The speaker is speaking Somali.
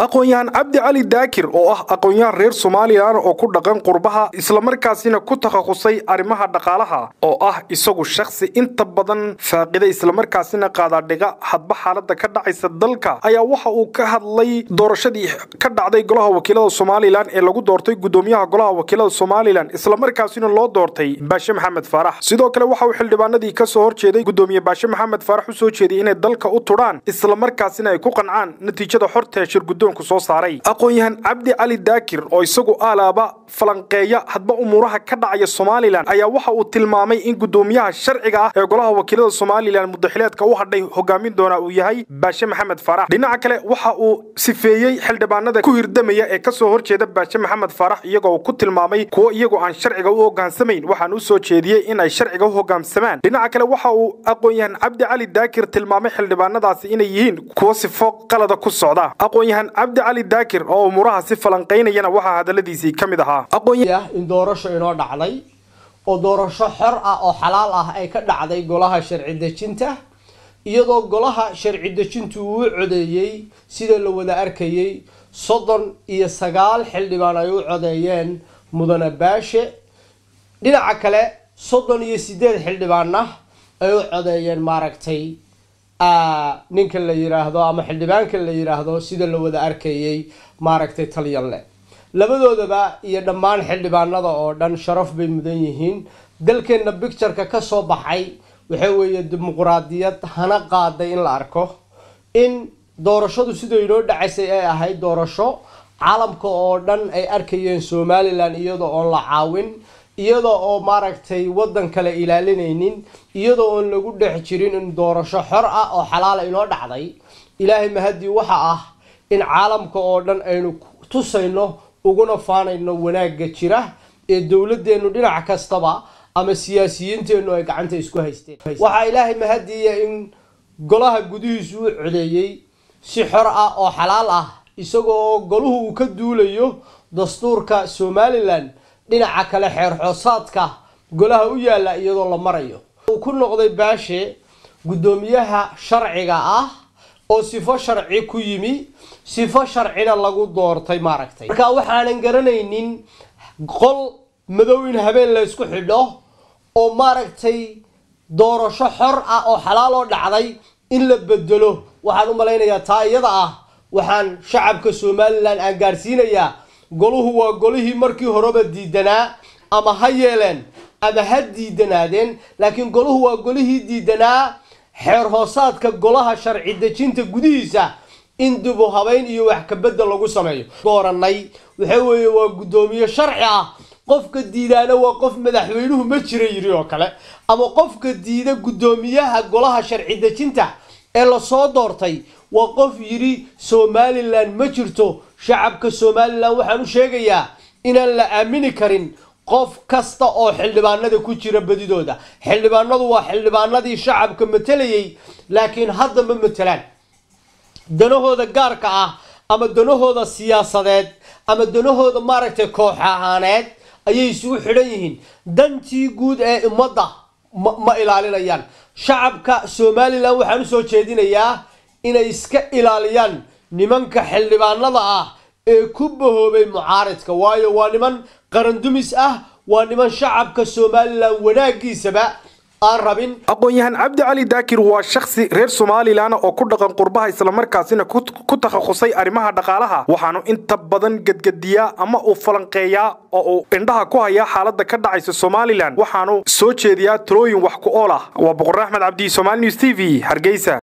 aqoon cabdi cali daakir oo ah aqoon-yahan reer somalilan oo ku dhaqan qurbaha islamarkaasina ku takhasusay arrimaha dhaqaalaha oo ah isagu shakhsi inta badan faaqida islamarkaasina qaadaadhiga hadba xaaladda ka dhacaysa dalka ayaa waxa uu ka hadlay doorashadii ka dhacday golaha wakiilada somalilan ee lagu doortay guddoomiyaha golaha wakiilada somalilan islamarkaasina loo doortay baashe maxamed faarax sidoo kale waxa uu xildhibaanadii ka soo horjeeday guddoomiye baashe maxamed faarax u soo jeediyay inay dalka u tudhaan islamarkaasina ay ku qancaan natiijada xorta shirgudoon telefiishanku soo saaray aqoon-yahan cabdi cali daakir oo isagu alaaba falanqeeya hadba umuuraha ka dhacaya somalilan ayaa waxa uu tilmaamay in guddoomiyaha sharciga ah ee golaha wakiilada somalilan mudaxileedka u hadhay hogaamin doona uu yahay baashe maxamed faarax dhinaca kale waxa uu sifeeyey xildhibaanada ku hirdamaya ee ka soo horjeeda baashe maxamed faarax iyagoo ku tilmaamay kuwo iyagu aan sharciga u hogaansamayn waxaan u soo jeediyey inay sharciga u hoggaamsamaan dhinaca kale waxa uu aqoon-yahan cabdi cali daakir tilmaamay xildhibaanadaasi inay yihiin kuwo sifo qalada ku socda aqoon-yahan cabdi cali daakir oo umuuraha si falanqaynayana waxaa hadaladiisii ka mid ahaa in doorasho inoo dhacday oo doorasho xor ah oo xalaal ah ay ka dhacday golaha sharci dejinta iyadoo golaha sharci dejintu uu codeeyey sida la wada arkayey soddon iyo sagaal xildhibaan ay u codeeyeen mudane baashe dhinaca kale soddon iyo siddeed xildhibaanna ay u codeeyeen maaragtay ninka la yiraahdo ama xildhibaanka la yiraahdo sida la wada arkayay maaragtay talyanle labadoodaba iyo dhammaan xildhibaanada oo dhan sharaf bay mudan yihiin dalkeenna bictureka kasoo baxay waxa weeye dimuquraadiyad hana qaaday in la arko in doorashadu sidoo inoo dhacaysay ay ahayd doorasho caalamka oo dhan ay arkayeen somalilan iyadoo oon la caawin iyada oo maaragtay waddan kale ilaalinaynin iyada oon lagu dhex jirin in doorasho xor ah oo xalaala inoo dhacday ilaahay mahadii waxa ah in caalamka oo dhan aynu tusayno uguna faanayno wanaagga jira ee dowladeennu dhinac kastaba ama siyaasiyiinteennu ay gacanta isku haysteen waxaa ilaahay mahadiiya in golaha gudihiisu u codeeyey si xor ah oo xalaal ah isagoo goluhu uu ka duulayo dastuurka somalilan dhinaca kale xeer xoosaadka golaha u yaalla iyadoo la marayo uu ku noqday baashe guddoomiyaha sharciga ah oo sifo sharci ku yimi sifo sharcina lagu doortay maaragtay markaa waxaanan garanaynin qol madow in habeen la ysku xidho oo maaragtay doorasho xor ah oo xalaal oo dhacday in la bedelo waxaan u malaynayaa taa iyada ah waxaan shacabka somalilan aan gaadhsiinayaa goluhu waa golihii markii horeba diidanaa ama ha yeeleen ama ha diidanaadeen laakiin goluhu waa golihii diidanaa xeer hoosaadka golaha sharci dejinta gudihiisa in dibu habeyn iyo wax kabedda lagu sameeyo dooranay waxa weeye waa guddoomiye sharci ah qofka diidaana waa qof madaxweynuhu ma jira yiri oo kale ama qofka diida guddoomiyaha golaha sharci dejinta ee lasoo doortay waa qof yidhi somalilan ma jirto shacabka somalilan waxaan u sheegayaa inaan la aamini karin qof kasta oo xildhibaanada ku jira badidooda xildhibaanadu waa xildhibaanadii shacabka matelayay laakiin hadda ma matelaan danahooda gaarka ah ama danahooda siyaasadeed ama danahooda maaragtay koox ahaaneed ayay isugu xidhan yihiin dantii guud ee ummadda ma ilaalinayaan shacabka somalilan waxaan usoo jeedinayaa inay iska ilaaliyaan nimanka xildhibaanada ah ee ku bahoobay mucaaridka waayo waa niman qarandumis ah waa niman shacabka somalilan wanaaggiisaba aqoon-yahan cabdi cali daakir waa shakhsi reer somalilan oo ku dhaqan qurbaha islamarkaasina ku takhakusay arrimaha dhaqaalaha waxaanu inta badan gedgediyaa ama uu falanqeeyaa oo uu indhaha ku hayaa xaaladda ka dhacaysa somalilan waxaanu soo jeediyaa talooyin wax ku ool ah waa boqor axmed cabdi somal news t v hargeysa